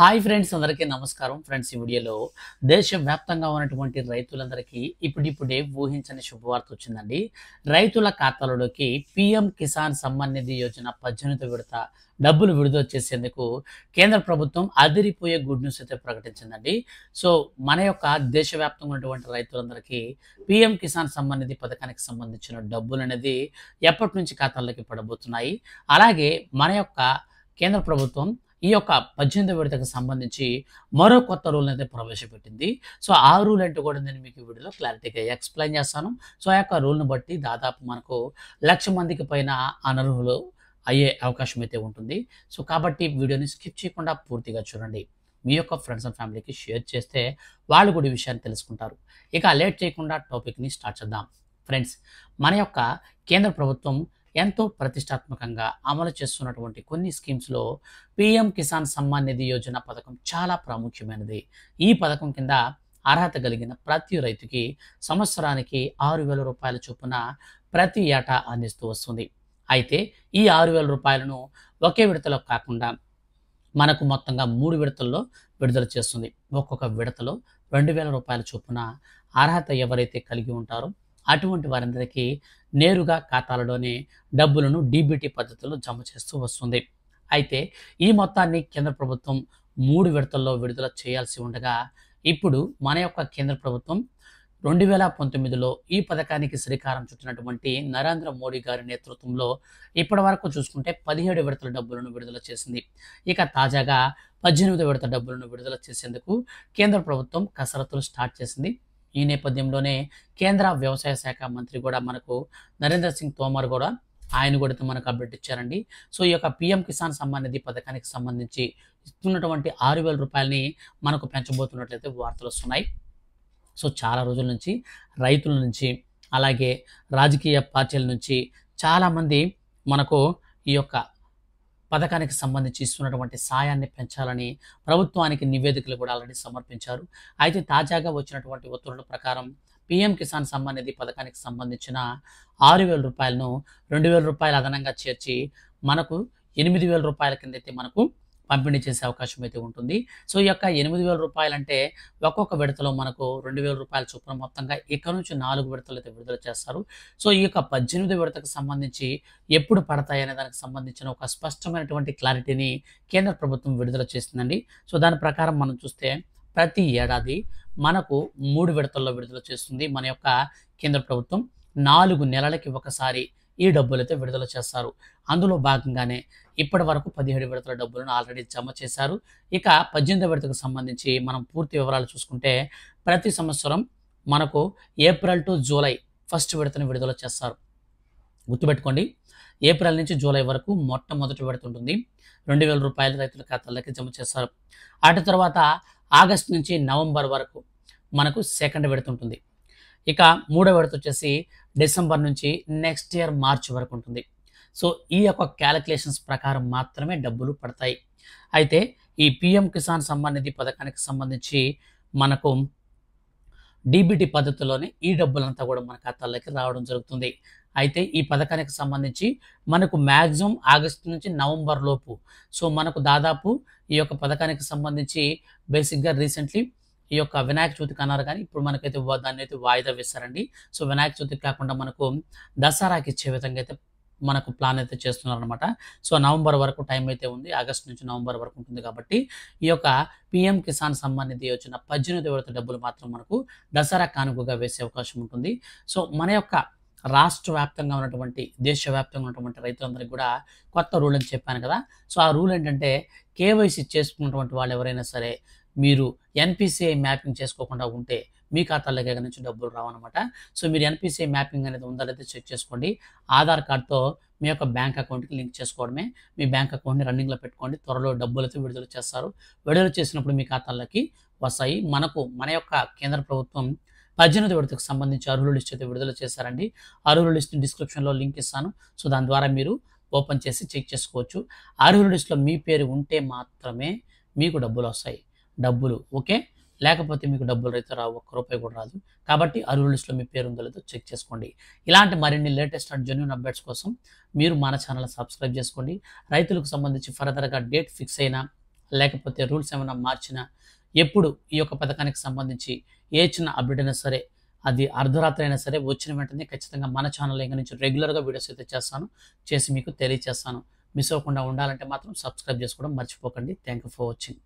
hi friends అందరికీ నమస్కారం friends ఈ వీడియోలో దేశవ్యాప్తంగా ఉన్నటువంటి రైతులందరికీ ఇప్పుడిప్పుడే ఊహించని శుభవార్త వచ్చిందండి రైతుల ఖాతాలలోకి పిఎం కిసాన్ సమ్మాన్ నిధి యోజన పద్దెనిమిది విడత డబ్బులు విడుదల చేసేందుకు కేంద్ర ప్రభుత్వం అదిరిపోయే గుడ్ న్యూస్ అయితే ప్రకటించిందండి సో మన యొక్క దేశవ్యాప్తంగా ఉన్నటువంటి రైతులందరికీ పిఎం కిసాన్ సమ్మాన్ నిధి పథకానికి సంబంధించిన డబ్బులు అనేది ఎప్పటి నుంచి ఖాతాల్లోకి పడబోతున్నాయి అలాగే మన యొక్క కేంద్ర ప్రభుత్వం ఈ యొక్క పద్దెనిమిది విడతకు సంబంధించి మరో కొత్త రూల్ అయితే ప్రవేశపెట్టింది సో ఆ రూల్ అంటే కూడా నేను మీకు వీడియోలో క్లారిటీగా ఎక్స్ప్లెయిన్ చేస్తాను సో ఆ యొక్క రూల్ని బట్టి దాదాపు మనకు లక్ష మందికి పైన అనర్హులు అయ్యే అవకాశం అయితే ఉంటుంది సో కాబట్టి వీడియోని స్కిప్ చేయకుండా పూర్తిగా చూడండి మీ యొక్క ఫ్రెండ్స్ అండ్ ఫ్యామిలీకి షేర్ చేస్తే వాళ్ళు కూడా ఈ విషయాన్ని తెలుసుకుంటారు ఇక లేట్ చేయకుండా టాపిక్ని స్టార్ట్ చేద్దాం ఫ్రెండ్స్ మన యొక్క కేంద్ర ప్రభుత్వం ఎంతో ప్రతిష్టాత్మకంగా అమలు చేస్తున్నటువంటి కొన్ని స్కీమ్స్లో పీఎం కిసాన్ సమ్మాన్ నిధి యోజన పథకం చాలా ప్రాముఖ్యమైనది ఈ పథకం కింద అర్హత కలిగిన ప్రతి రైతుకి సంవత్సరానికి ఆరు వేల రూపాయల చొప్పున ప్రతి ఏటా అందిస్తూ వస్తుంది అయితే ఈ ఆరు వేల రూపాయలను ఒకే విడతలో కాకుండా మనకు మొత్తంగా మూడు విడతల్లో విడుదల చేస్తుంది ఒక్కొక్క విడతలో రెండు వేల రూపాయల చొప్పున అర్హత ఎవరైతే కలిగి ఉంటారో అటువంటి వారందరికీ నేరుగా ఖాతాలలోనే డబ్బులను డీబీటీ పద్ధతిలో జమ చేస్తూ వస్తుంది అయితే ఈ మొత్తాన్ని కేంద్ర ప్రభుత్వం మూడు విడతల్లో విడుదల చేయాల్సి ఉండగా ఇప్పుడు మన యొక్క కేంద్ర ప్రభుత్వం రెండు వేల పంతొమ్మిదిలో ఈ పథకానికి శ్రీకారం చుట్టినటువంటి నరేంద్ర మోడీ గారి నేతృత్వంలో ఇప్పటి వరకు చూసుకుంటే పదిహేడు విడతల డబ్బులను విడుదల చేసింది ఇక తాజాగా పద్దెనిమిది విడత డబ్బులను విడుదల చేసేందుకు కేంద్ర ప్రభుత్వం కసరత్తులు స్టార్ట్ చేసింది ఈ నేపథ్యంలోనే కేంద్ర వ్యవసాయ శాఖ మంత్రి కూడా మనకు నరేంద్ర సింగ్ తోమర్ కూడా ఆయన కూడా మనకు అప్డేట్ ఇచ్చారండి సో ఈ యొక్క పిఎం కిసాన్ సమ్మాన్ నిధి పథకానికి సంబంధించి ఇస్తున్నటువంటి ఆరు వేల రూపాయలని మనకు పెంచబోతున్నట్లయితే వార్తలు వస్తున్నాయి సో చాలా రోజుల నుంచి రైతుల నుంచి అలాగే రాజకీయ పార్టీల నుంచి చాలామంది మనకు ఈ యొక్క పథకానికి సంబంధించి ఇస్తున్నటువంటి సాయాన్ని పెంచాలని ప్రభుత్వానికి నివేదికలు కూడా ఆల్రెడీ సమర్పించారు అయితే తాజాగా వచ్చినటువంటి ఉత్తర్వుల ప్రకారం పీఎం కిసాన్ సమ్మాన్ నిధి పథకానికి సంబంధించిన ఆరు వేల రూపాయలను రెండు వేల రూపాయలు అదనంగా చేర్చి మనకు ఎనిమిది వేల రూపాయల కిందైతే మనకు పంపిణీ చేసే అవకాశం అయితే ఉంటుంది సో ఈ యొక్క ఎనిమిది వేల రూపాయలంటే ఒక్కొక్క విడతలో మనకు రెండు వేల రూపాయల చొప్పున మొత్తంగా ఇక్కడ నుంచి నాలుగు విడతలు అయితే విడుదల చేస్తారు సో ఈ యొక్క పద్దెనిమిది విడతకు సంబంధించి ఎప్పుడు పడతాయి అనే దానికి సంబంధించిన ఒక స్పష్టమైనటువంటి క్లారిటీని కేంద్ర ప్రభుత్వం విడుదల చేస్తుందండి సో దాని ప్రకారం మనం చూస్తే ప్రతి ఏడాది మనకు మూడు విడతల్లో విడుదల చేస్తుంది మన యొక్క కేంద్ర ప్రభుత్వం నాలుగు నెలలకి ఒకసారి ఈ డబ్బులైతే విడుదల చేస్తారు అందులో భాగంగానే ఇప్పటి వరకు పదిహేడు విడతల డబ్బులను ఆల్రెడీ జమ చేశారు ఇక పద్దెనిమిది విడతకు సంబంధించి మనం పూర్తి వివరాలు చూసుకుంటే ప్రతి సంవత్సరం మనకు ఏప్రిల్ టు జూలై ఫస్ట్ విడతను విడుదల చేస్తారు గుర్తుపెట్టుకోండి ఏప్రిల్ నుంచి జూలై వరకు మొట్టమొదటి విడత ఉంటుంది రెండు వేల రూపాయలు రైతుల ఖాతాలకి జమ చేస్తారు అటు తర్వాత ఆగస్టు నుంచి నవంబర్ వరకు మనకు సెకండ్ విడత ఉంటుంది ఇక మూడో విడత వచ్చేసి డిసెంబర్ నుంచి నెక్స్ట్ ఇయర్ మార్చ్ వరకు ఉంటుంది సో ఈ యొక్క క్యాలిక్యులేషన్స్ ప్రకారం మాత్రమే డబ్బులు పడతాయి అయితే ఈ పిఎం కిసాన్ సమ్మాన్ నిధి పథకానికి సంబంధించి మనకు డీబీటీ పద్ధతిలోనే ఈ డబ్బులంతా కూడా మన ఖాతాల్లోకి రావడం జరుగుతుంది అయితే ఈ పథకానికి సంబంధించి మనకు మ్యాక్సిమం ఆగస్టు నుంచి నవంబర్ లోపు సో మనకు దాదాపు ఈ యొక్క పథకానికి సంబంధించి బేసిక్గా రీసెంట్లీ ఈ యొక్క వినాయక చవితికి అన్నారు కానీ ఇప్పుడు మనకైతే దాన్ని అయితే వాయిదా వేస్తారండి సో వినాయక చవితికి కాకుండా మనకు దసరాకి ఇచ్చే విధంగా అయితే మనకు ప్లాన్ అయితే చేస్తున్నారనమాట సో నవంబర్ వరకు టైం అయితే ఉంది ఆగస్ట్ నుంచి నవంబర్ వరకు ఉంటుంది కాబట్టి ఈ యొక్క పిఎం కిసాన్ సంబంధించి వచ్చిన పద్దెనిమిది విడత డబ్బులు మాత్రం మనకు దసరా కానుకగా వేసే అవకాశం ఉంటుంది సో మన యొక్క రాష్ట్ర వ్యాప్తంగా ఉన్నటువంటి దేశవ్యాప్తంగా ఉన్నటువంటి రైతులందరికీ కూడా కొత్త రూల్ అని చెప్పాను కదా సో ఆ రూల్ ఏంటంటే కేవైసీ చేసుకున్నటువంటి వాళ్ళు ఎవరైనా సరే మీరు ఎన్పిసిఐ మ్యాపింగ్ చేసుకోకుండా ఉంటే మీ ఖాతాలో దగ్గర నుంచి డబ్బులు రావన్నమాట సో మీరు ఎన్పిసిఐ మ్యాపింగ్ అనేది ఉందా లేదా చెక్ చేసుకోండి ఆధార్ కార్డ్తో మీ యొక్క బ్యాంక్ అకౌంట్కి లింక్ చేసుకోవడమే మీ బ్యాంక్ అకౌంట్ని రన్నింగ్లో పెట్టుకోండి త్వరలో డబ్బులతో విడుదల చేస్తారు విడుదల చేసినప్పుడు మీ ఖాతాలకి వస్తాయి మనకు మన యొక్క కేంద్ర ప్రభుత్వం పద్దెనిమిది విడతకు సంబంధించి అర్హుల లిస్ట్ అయితే విడుదల చేశారండి అర్హుల లిస్ట్ని డిస్క్రిప్షన్లో లింక్ ఇస్తాను సో దాని ద్వారా మీరు ఓపెన్ చేసి చెక్ చేసుకోవచ్చు అర్హుల లిస్ట్లో మీ పేరు ఉంటే మాత్రమే మీకు డబ్బులు వస్తాయి డబ్బులు ఓకే లేకపోతే మీకు డబ్బులు అయితే రావు ఒక్క రూపాయి కూడా రాదు కాబట్టి అరువు లిస్టులో మీ పేరు ఉందో లేదో చెక్ చేసుకోండి ఇలాంటి మరిన్ని లేటెస్ట్ అండ్ జెన్యున్ అప్డేట్స్ కోసం మీరు మన ఛానల్ సబ్స్క్రైబ్ చేసుకోండి రైతులకు సంబంధించి ఫర్దర్గా డేట్ ఫిక్స్ అయినా లేకపోతే రూల్స్ ఏమైనా మార్చినా ఎప్పుడు ఈ యొక్క పథకానికి సంబంధించి ఏ చిన్న అప్డేట్ అయినా సరే అది అర్ధరాత్రి అయినా సరే వచ్చిన వెంటనే ఖచ్చితంగా మన ఛానల్ ఇంకా నుంచి రెగ్యులర్గా వీడియోస్ అయితే చేస్తాను చేసి మీకు తెలియచేస్తాను మిస్ అవ్వకుండా ఉండాలంటే మాత్రం సబ్స్క్రైబ్ చేసుకోవడం మర్చిపోకండి థ్యాంక్ యూ ఫర్ వాచింగ్